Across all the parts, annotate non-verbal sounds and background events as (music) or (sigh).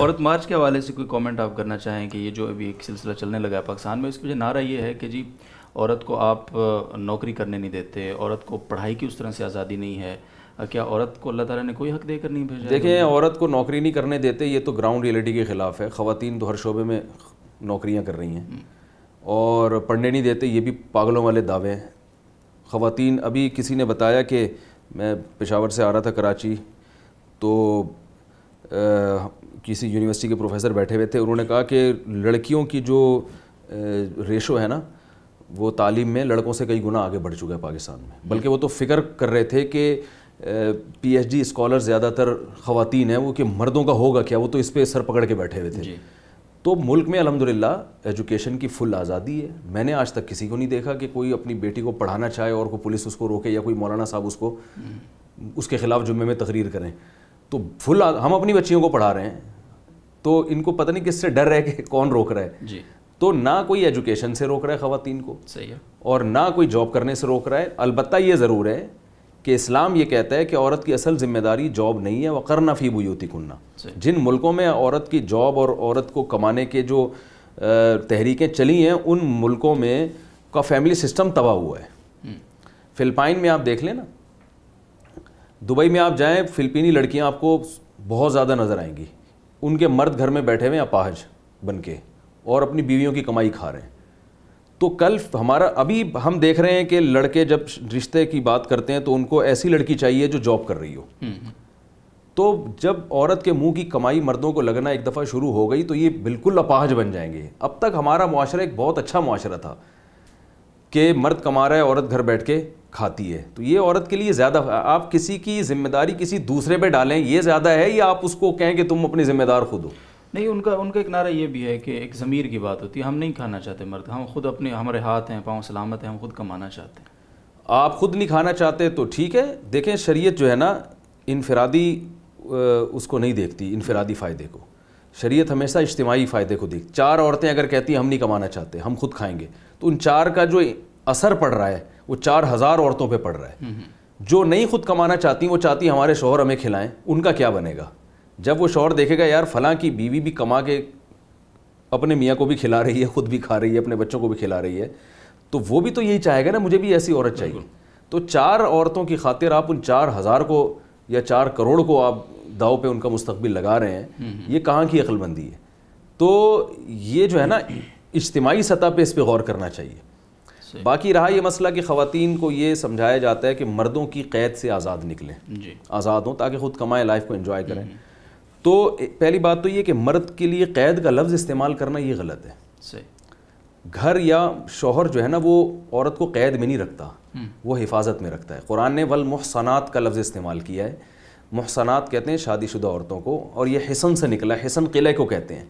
عورت مارچ کے حوالے سے کوئی کامنٹ آپ کرنا چاہیں کہ یہ جو ابھی ایک سلسلہ چلنے لگا ہے پاکستان میں اس کی وجہ نعرہ یہ ہے کہ جی عورت کو آپ نوکری کرنے نہیں دیتے عورت کو پڑھائی کی اس طرح سے آزادی نہیں ہے کیا عورت کو اللہ تعالیٰ نے کوئی حق دے کر نہیں بھیجا دیکھیں عورت کو نوکری نہیں کرنے دیتے یہ تو گراؤنڈ ریئلٹی کے خلاف ہے خواتین تو ہر شعبے میں نوکریاں کر رہی ہیں اور پڑھنے نہیں دیتے یہ بھی پاگلوں والے دعوے ہیں خواتین ابھی کسی نے بتایا کہ میں پشاور سے آ رہا تھا کراچی تو کسی یونیورسٹی کے پروفیسر بیٹھے ہوئے تھے انہوں نے کہا کہ لڑکیوں کی جو ریشو ہے نا وہ تعلیم میں لڑکوں سے کئی گنا آگے بڑھ چکا ہے پاکستان میں بلکہ وہ تو فکر کر رہے تھے کہ پی ایچ ڈی اسکالر زیادہ تر خواتین ہیں وہ کہ مردوں کا ہوگا کیا وہ تو اس پہ سر پکڑ کے بیٹھے ہوئے تھے جی۔ تو ملک میں الحمد للہ ایجوکیشن کی فل آزادی ہے میں نے آج تک کسی کو نہیں دیکھا کہ کوئی اپنی بیٹی کو پڑھانا چاہے اور کوئی پولیس اس کو روکے یا کوئی مولانا صاحب اس کو اس کے خلاف جمعے میں تقریر کریں تو فل ہم اپنی بچیوں کو پڑھا رہے ہیں تو ان کو پتہ نہیں کس سے ڈر ہے کہ کون روک رہا ہے جی۔ تو نہ کوئی ایجوکیشن سے روک رہا ہے خواتین کو صحیح ہے اور نہ کوئی جاب کرنے سے روک رہا ہے البتہ یہ ضرور ہے کہ اسلام یہ کہتا ہے کہ عورت کی اصل ذمہ داری جاب نہیں ہے وہ کرنا فی بوتی کننا جن ملکوں میں عورت کی جاب اور عورت کو کمانے کے جو تحریکیں چلی ہیں ان ملکوں میں کا فیملی سسٹم تباہ ہوا ہے فلپائن میں آپ دیکھ لیں نا دبئی میں آپ جائیں فلپینی لڑکیاں آپ کو بہت زیادہ نظر آئیں گی ان کے مرد گھر میں بیٹھے ہوئے اپاہج بن کے اور اپنی بیویوں کی کمائی کھا رہے ہیں تو کل ہمارا ابھی ہم دیکھ رہے ہیں کہ لڑکے جب رشتے کی بات کرتے ہیں تو ان کو ایسی لڑکی چاہیے جو جاب کر رہی ہو تو جب عورت کے منہ کی کمائی مردوں کو لگنا ایک دفعہ شروع ہو گئی تو یہ بالکل اپاہج بن جائیں گے اب تک ہمارا معاشرہ ایک بہت اچھا معاشرہ تھا کہ مرد کما رہا ہے عورت گھر بیٹھ کے کھاتی ہے تو یہ عورت کے لیے زیادہ آپ کسی کی ذمہ داری کسی دوسرے پہ ڈالیں یہ زیادہ ہے یا آپ اس کو کہیں کہ تم اپنی ذمہ دار خود ہو نہیں ان کا ان کا ایک نعرہ یہ بھی ہے کہ ایک ضمیر کی بات ہوتی ہے ہم نہیں کھانا چاہتے مرد ہم خود اپنے ہمارے ہاتھ ہیں پاؤں سلامت ہیں ہم خود کمانا چاہتے ہیں آپ خود نہیں کھانا چاہتے تو ٹھیک ہے دیکھیں شریعت جو ہے نا انفرادی اس کو نہیں دیکھتی انفرادی فائدے کو شریعت ہمیشہ اجتماعی فائدے کو دیکھ چار عورتیں اگر کہتی ہیں ہم نہیں کمانا چاہتے ہم خود کھائیں گے تو ان چار کا جو اثر پڑ رہا ہے وہ چار ہزار عورتوں پہ پڑ رہا ہے جو نہیں خود کمانا چاہتی وہ چاہتی ہمارے شوہر ہمیں کھلائیں ان کا کیا بنے گا جب وہ شوہر دیکھے گا یار فلاں کی بیوی بھی کما کے اپنے میاں کو بھی کھلا رہی ہے خود بھی کھا رہی ہے اپنے بچوں کو بھی کھلا رہی ہے تو وہ بھی تو یہی چاہے گا نا مجھے بھی ایسی عورت چاہیے تو چار عورتوں کی خاطر آپ ان چار ہزار کو یا چار کروڑ کو آپ داؤ پہ ان کا مستقبل لگا رہے ہیں یہ کہاں کی عقل بندی ہے تو یہ جو ہے نا اجتماعی سطح پہ اس پہ غور کرنا چاہیے باقی رہا یہ مسئلہ کہ خواتین کو یہ سمجھایا جاتا ہے کہ مردوں کی قید سے آزاد نکلیں جی۔ آزاد ہوں تاکہ خود کمائے لائف کو انجوائے کریں تو پہلی بات تو یہ کہ مرد کے لیے قید کا لفظ استعمال کرنا یہ غلط ہے گھر یا شوہر جو ہے نا وہ عورت کو قید میں نہیں رکھتا وہ حفاظت میں رکھتا ہے قرآن نے ول محسنات کا لفظ استعمال کیا ہے محسنات کہتے ہیں شادی شدہ عورتوں کو اور یہ حسن سے نکلا ہے حسن قلعہ کو کہتے ہیں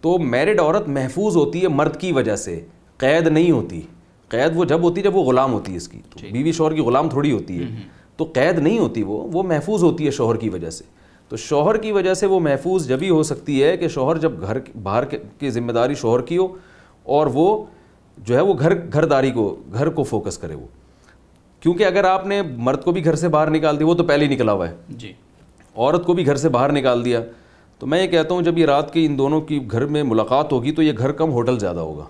تو میرڈ عورت محفوظ ہوتی ہے مرد کی وجہ سے قید نہیں ہوتی قید وہ جب ہوتی ہے جب وہ غلام ہوتی ہے اس کی بیوی شوہر کی غلام تھوڑی ہوتی ہے تو قید نہیں ہوتی وہ وہ محفوظ ہوتی ہے شوہر کی وجہ سے تو شوہر کی وجہ سے وہ محفوظ جب ہی ہو سکتی ہے کہ شوہر جب گھر باہر کی ذمہ داری شوہر کی ہو اور وہ جو ہے وہ گھر گھر داری کو گھر کو فوکس کرے وہ کیونکہ اگر آپ نے مرد کو بھی گھر سے باہر نکال دیا وہ تو پہلے ہی نکلا ہوا ہے جی عورت کو بھی گھر سے باہر نکال دیا تو میں یہ کہتا ہوں جب یہ رات کی ان دونوں کی گھر میں ملاقات ہوگی تو یہ گھر کم ہوٹل زیادہ ہوگا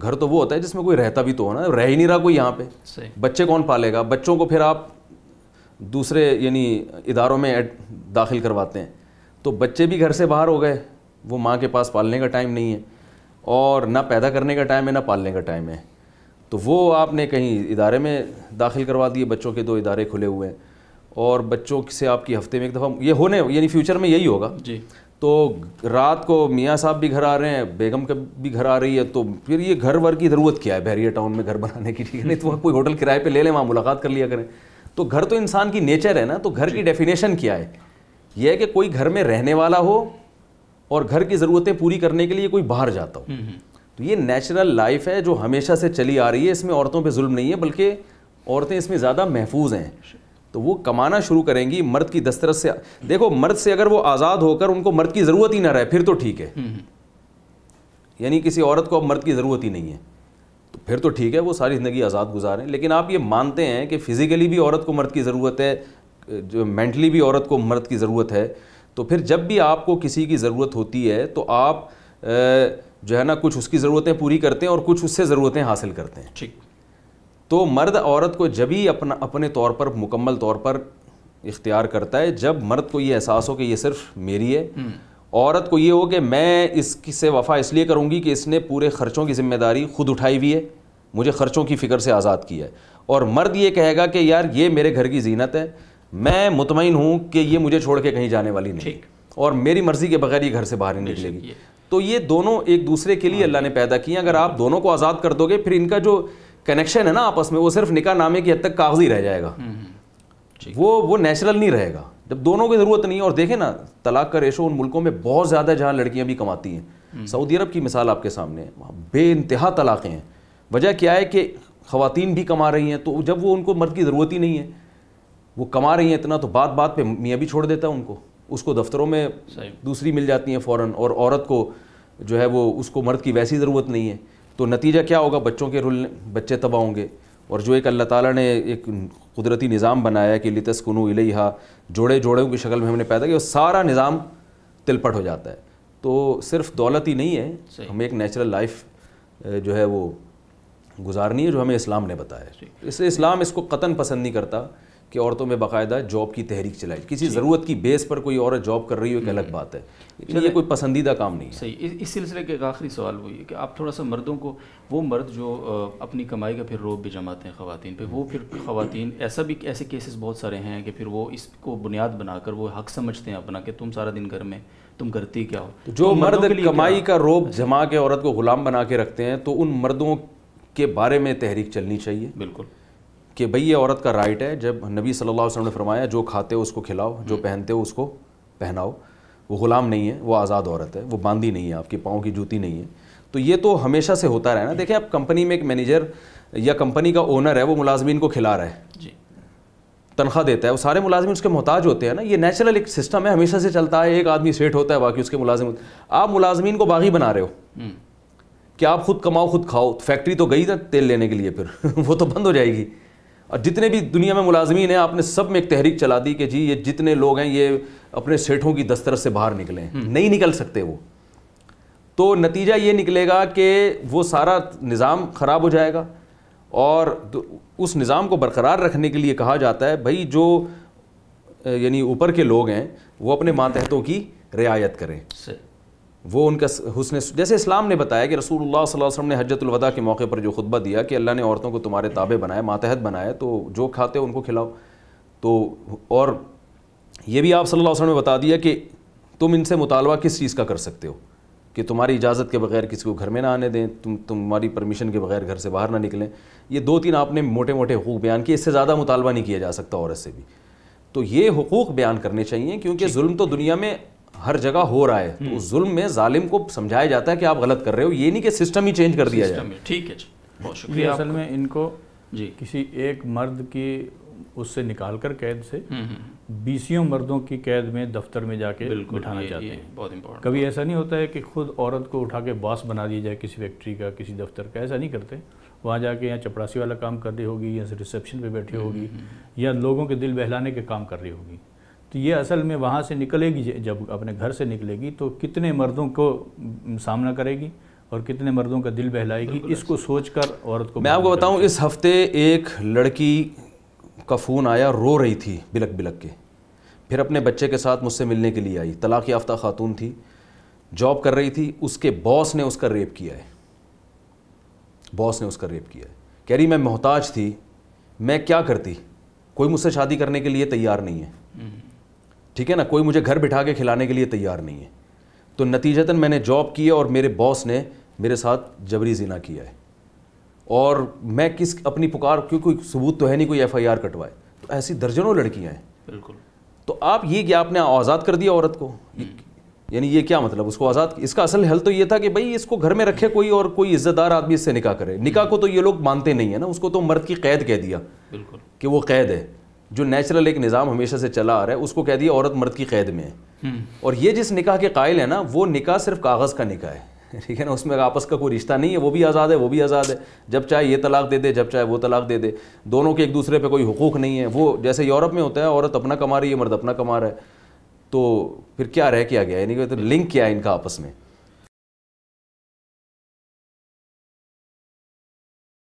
گھر تو وہ ہوتا ہے جس میں کوئی رہتا بھی تو ہونا رہ ہی نہیں رہا کوئی یہاں پہ بچے کون پالے گا بچوں کو پھر آپ دوسرے یعنی اداروں میں داخل کرواتے ہیں تو بچے بھی گھر سے باہر ہو گئے وہ ماں کے پاس پالنے کا ٹائم نہیں ہے اور نہ پیدا کرنے کا ٹائم ہے نہ پالنے کا ٹائم ہے تو وہ آپ نے کہیں ادارے میں داخل کروا دیے بچوں کے دو ادارے کھلے ہوئے ہیں اور بچوں سے آپ کی ہفتے میں ایک دفعہ یہ ہونے یعنی فیوچر میں یہی ہوگا جی۔ تو رات کو میاں صاحب بھی گھر آ رہے ہیں بیگم کا بھی گھر آ رہی ہے تو پھر یہ گھر ور کی ضرورت کیا ہے بحریہ ٹاؤن میں گھر بنانے کی ٹھیک ہے نہیں تو وہاں کوئی ہوٹل کرائے پہ لے لیں وہاں ملاقات کر لیا کریں تو گھر تو انسان کی نیچر ہے نا تو گھر کی ڈیفینیشن جی۔ کیا ہے یہ ہے کہ کوئی گھر میں رہنے والا ہو اور گھر کی ضرورتیں پوری کرنے کے لیے کوئی باہر جاتا ہو تو یہ نیچرل لائف ہے جو ہمیشہ سے چلی آ رہی ہے اس میں عورتوں پہ ظلم نہیں ہے بلکہ عورتیں اس میں زیادہ محفوظ ہیں تو وہ کمانا شروع کریں گی مرد کی دسترس سے دیکھو مرد سے اگر وہ آزاد ہو کر ان کو مرد کی ضرورت ہی نہ رہے پھر تو ٹھیک ہے یعنی کسی عورت کو اب مرد کی ضرورت ہی نہیں ہے تو پھر تو ٹھیک ہے وہ ساری زندگی آزاد گزار ہیں لیکن آپ یہ مانتے ہیں کہ فزیکلی بھی عورت کو مرد کی ضرورت ہے جو مینٹلی بھی عورت کو مرد کی ضرورت ہے تو پھر جب بھی آپ کو کسی کی ضرورت ہوتی ہے تو آپ جو ہے نا کچھ اس کی ضرورتیں پوری کرتے ہیں اور کچھ اس سے ضرورتیں حاصل کرتے ہیں ٹھیک تو مرد عورت کو جبھی اپنا اپنے طور پر مکمل طور پر اختیار کرتا ہے جب مرد کو یہ احساس ہو کہ یہ صرف میری ہے عورت کو یہ ہو کہ میں اس سے وفا اس لیے کروں گی کہ اس نے پورے خرچوں کی ذمہ داری خود اٹھائی ہوئی ہے مجھے خرچوں کی فکر سے آزاد کیا ہے اور مرد یہ کہے گا کہ یار یہ میرے گھر کی زینت ہے میں مطمئن ہوں کہ یہ مجھے چھوڑ کے کہیں جانے والی نہیں اور میری مرضی کے بغیر یہ گھر سے باہر ہی نکلے گی تو یہ دونوں ایک دوسرے کے لیے ہاں۔ اللہ نے پیدا کیا اگر آپ دونوں کو آزاد کر دو گے پھر ان کا جو کنیکشن ہے نا آپس میں وہ صرف نکاح نامے کی حد تک کاغذی رہ جائے گا وہ وہ نیچرل نہیں رہے گا جب دونوں کی ضرورت نہیں ہے اور دیکھیں نا طلاق کا ریشو ان ملکوں میں بہت زیادہ جہاں لڑکیاں بھی کماتی ہیں سعودی عرب کی مثال آپ کے سامنے وہاں بے انتہا طلاقیں ہیں وجہ کیا ہے کہ خواتین بھی کما رہی ہیں تو جب وہ ان کو مرد کی ضرورت ہی نہیں ہے وہ کما رہی ہیں اتنا تو بات بات پہ میاں بھی چھوڑ دیتا ہے ان کو اس کو دفتروں میں دوسری مل جاتی ہیں فوراً اور عورت کو جو ہے وہ اس کو مرد کی ویسی ضرورت نہیں ہے تو نتیجہ کیا ہوگا بچوں کے رول بچے تباہ ہوں گے اور جو ایک اللہ تعالیٰ نے ایک قدرتی نظام بنایا ہے کہ کنو الہا جوڑے جوڑوں کی شکل میں ہم نے پیدا کیا وہ سارا نظام تلپٹ ہو جاتا ہے تو صرف دولت ہی نہیں ہے ہمیں ایک نیچرل لائف جو ہے وہ گزارنی ہے جو ہمیں اسلام نے بتایا ہے اس اسلام اس کو قطن پسند نہیں کرتا کہ عورتوں میں باقاعدہ جاب کی تحریک چلائی کسی جی۔ ضرورت کی بیس پر کوئی عورت جاب کر رہی ہو ایک الگ بات ہے یہ کوئی پسندیدہ کام نہیں صحیح اس سلسلے کے ایک آخری سوال وہی ہے کہ آپ تھوڑا سا مردوں کو وہ مرد جو اپنی کمائی کا پھر روب بھی جماتے ہیں خواتین پہ وہ پھر خواتین ایسا بھی ایسے کیسز بہت سارے ہیں کہ پھر وہ اس کو بنیاد بنا کر وہ حق سمجھتے ہیں اپنا کہ تم سارا دن گھر میں تم کرتی کیا ہو جو مرد کمائی کا روب جما کے عورت کو غلام بنا کے رکھتے ہیں تو ان مردوں کے بارے میں تحریک چلنی چاہیے بالکل کہ بھئی یہ عورت کا رائٹ ہے جب نبی صلی اللہ علیہ وسلم نے فرمایا جو کھاتے ہو اس کو کھلاؤ جو پہنتے ہو اس کو پہناؤ وہ غلام نہیں ہے وہ آزاد عورت ہے وہ باندھی نہیں ہے آپ کی پاؤں کی جوتی نہیں ہے تو یہ تو ہمیشہ سے ہوتا رہا ہے نا دیکھیں آپ کمپنی میں ایک مینیجر یا کمپنی کا اونر ہے وہ ملازمین کو کھلا رہا ہے جی تنخواہ دیتا ہے وہ سارے ملازمین اس کے محتاج ہوتے ہیں نا یہ نیچرل ایک سسٹم ہے ہمیشہ سے چلتا ہے ایک آدمی سیٹ ہوتا ہے باقی اس کے ملازمت آپ ملازمین کو باغی بنا رہے ہو کہ آپ خود کماؤ خود کھاؤ فیکٹری تو گئی تھا تیل لینے کے لیے پھر (laughs) وہ تو بند ہو جائے گی اور جتنے بھی دنیا میں ملازمین ہیں آپ نے سب میں ایک تحریک چلا دی کہ جی یہ جتنے لوگ ہیں یہ اپنے سیٹھوں کی دسترس سے باہر نکلیں نہیں نکل سکتے وہ تو نتیجہ یہ نکلے گا کہ وہ سارا نظام خراب ہو جائے گا اور اس نظام کو برقرار رکھنے کے لیے کہا جاتا ہے بھائی جو یعنی اوپر کے لوگ ہیں وہ اپنے ماتحتوں کی رعایت کریں وہ ان کا حسن جیسے اسلام نے بتایا کہ رسول اللہ صلی اللہ علیہ وسلم نے حجت الوداع کے موقع پر جو خطبہ دیا کہ اللہ نے عورتوں کو تمہارے تابع بنائے ماتحت بنائے تو جو کھاتے ہو ان کو کھلاؤ تو اور یہ بھی آپ صلی اللہ علیہ وسلم نے بتا دیا کہ تم ان سے مطالبہ کس چیز کا کر سکتے ہو کہ تمہاری اجازت کے بغیر کسی کو گھر میں نہ آنے دیں تم تمہاری پرمیشن کے بغیر گھر سے باہر نہ نکلیں یہ دو تین آپ نے موٹے موٹے حقوق بیان کیے اس سے زیادہ مطالبہ نہیں کیا جا سکتا عورت سے بھی تو یہ حقوق بیان کرنے چاہیے کیونکہ جی۔ ظلم تو دنیا میں ہر جگہ ہو رہا ہے تو اس ظلم میں ظالم کو سمجھایا جاتا ہے کہ آپ غلط کر رہے ہو یہ نہیں کہ سسٹم ہی چینج کر دیا جائے ٹھیک ہے جی۔ بہت جی، شکریہ اصل میں ان کو جی کسی ایک مرد کی اس سے نکال کر قید سے بیسیوں مردوں کی قید میں دفتر میں جا کے بٹھانا چاہتے ہیں کبھی ایسا نہیں ہوتا ہے کہ خود عورت کو اٹھا کے باس بنا دیا جائے کسی فیکٹری کا کسی دفتر کا ایسا نہیں کرتے وہاں جا کے یا چپراسی والا کام کر رہی ہوگی یا پھر ریسیپشن پہ بیٹھی ہوگی یا لوگوں کے دل بہلانے کے کام کر رہی ہوگی تو یہ اصل میں وہاں سے نکلے گی جب اپنے گھر سے نکلے گی تو کتنے مردوں کو سامنا کرے گی اور کتنے مردوں کا دل بہلائے گی اس کو سوچ کر عورت کو میں آپ کو بتاؤں اس ہفتے ایک لڑکی کا فون آیا رو رہی تھی بلک بلک کے پھر اپنے بچے کے ساتھ مجھ سے ملنے کے لیے آئی طلاق یافتہ خاتون تھی جاب کر رہی تھی اس کے باس نے اس کا ریپ کیا ہے باس نے اس کا ریپ کیا ہے کہہ رہی میں محتاج تھی میں کیا کرتی کوئی مجھ سے شادی کرنے کے لیے تیار نہیں ہے ٹھیک ہے نا کوئی مجھے گھر بٹھا کے کھلانے کے لیے تیار نہیں ہے تو نتیجہ تن میں نے جاب کی ہے اور میرے باس نے میرے ساتھ جبری زینہ کیا ہے اور میں کس اپنی پکار کیوں کوئی ثبوت تو ہے نہیں کوئی ایف آئی آر کٹوائے تو ایسی درجنوں لڑکیاں ہیں بالکل تو آپ یہ کیا آپ نے آزاد کر دیا عورت کو یعنی یہ کیا مطلب اس کو آزاد اس کا اصل حل تو یہ تھا کہ بھائی اس کو گھر میں رکھے کوئی اور کوئی عزت دار آدمی اس سے نکاح کرے نکاح کو تو یہ لوگ مانتے نہیں ہیں نا اس کو تو مرد کی قید کہہ دیا بالکل کہ وہ قید ہے جو نیچرل ایک نظام ہمیشہ سے چلا آ رہا ہے اس کو کہہ دیا عورت مرد کی قید میں ہے اور یہ جس نکاح کے قائل ہے نا وہ نکاح صرف کاغذ کا نکاح ہے (laughs) ٹھیک ہے نا اس میں آپس کا کوئی رشتہ نہیں ہے وہ بھی آزاد ہے وہ بھی آزاد ہے جب چاہے یہ طلاق دے دے جب چاہے وہ طلاق دے دے دونوں کے ایک دوسرے پہ کوئی حقوق نہیں ہے وہ جیسے یورپ میں ہوتا ہے عورت اپنا کما رہی ہے مرد اپنا کما رہا ہے تو پھر کیا رہ کیا گیا یعنی کہ لنک کیا ہے ان کا آپس میں